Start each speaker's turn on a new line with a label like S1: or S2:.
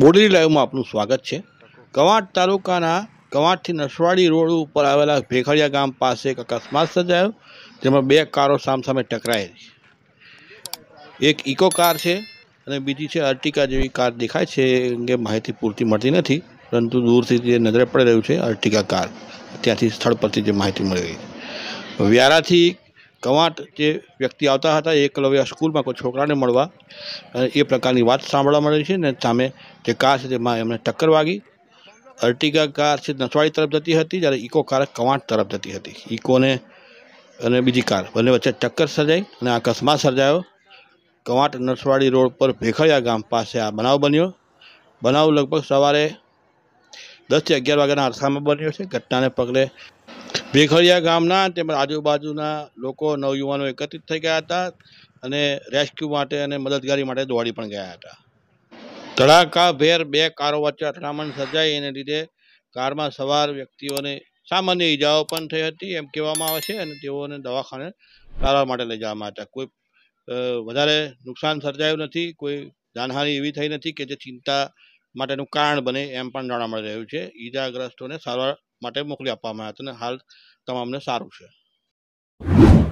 S1: બોડેલી લાઈવમાં આપનું સ્વાગત છે કવાંટ તાલુકાના કવાંટથી નસવાડી રોડ ઉપર આવેલા ભેખડિયા ગામ પાસે એક અકસ્માત સર્જાયો જેમાં બે કારો સામસામે ટકરાયેલી એક ઇકો કાર છે અને બીજી છે અર્ટિકા જેવી કાર દેખાય છે અંગે માહિતી પૂરતી મળતી નથી પરંતુ દૂરથી જે નજરે પડી રહ્યું છે અર્ટિકા કાર ત્યાંથી સ્થળ પરથી જે માહિતી મળી રહી છે વ્યારાથી કવાંટ જે વ્યક્તિ આવતા હતા એકલવ્ય સ્કૂલમાં કોઈ છોકરાને મળવા અને એ પ્રકારની વાત સાંભળવા મળે છે ને સામે જે કાર છે તેમાં એમને ટક્કર વાગી અર્ટિગા કાર છે નસવાડી તરફ જતી હતી જ્યારે ઇકો કાર કવાંટ તરફ જતી હતી ઇકોને અને બીજી કાર બંને વચ્ચે ટક્કર સર્જાઈ અને અકસ્માત સર્જાયો કવાંટ નસવાડી રોડ પર ભેખળિયા ગામ પાસે આ બનાવ બન્યો બનાવ લગભગ સવારે દસથી અગિયાર વાગ્યાના અરસામાં બન્યો છે ઘટનાને પગલે ભેખડિયા ગામના તેમજ આજુબાજુના લોકો નવયુવાનો એકત્રિત થઈ ગયા હતા અને રેસ્ક્યુ માટે અને મદદગારી માટે દોડી પણ ગયા હતા ધડાકા ભેર બે કારો વચ્ચે અથડામણ સર્જાઈ એને લીધે કારમાં સવાર વ્યક્તિઓને સામાન્ય ઈજાઓ પણ થઈ હતી એમ કહેવામાં આવે છે અને તેઓને દવાખાને સારવાર માટે લઈ જવામાં હતા કોઈ વધારે નુકસાન સર્જાયું નથી કોઈ જાનહાનિ એવી થઈ નથી કે જે ચિંતા માટેનું કારણ બને એમ પણ જાણવા મળી રહ્યું છે ઈજાગ્રસ્તોને સારવાર માટે મોકલી આપવામાં આવ્યા હતા અને હાલ તમામને સારું છે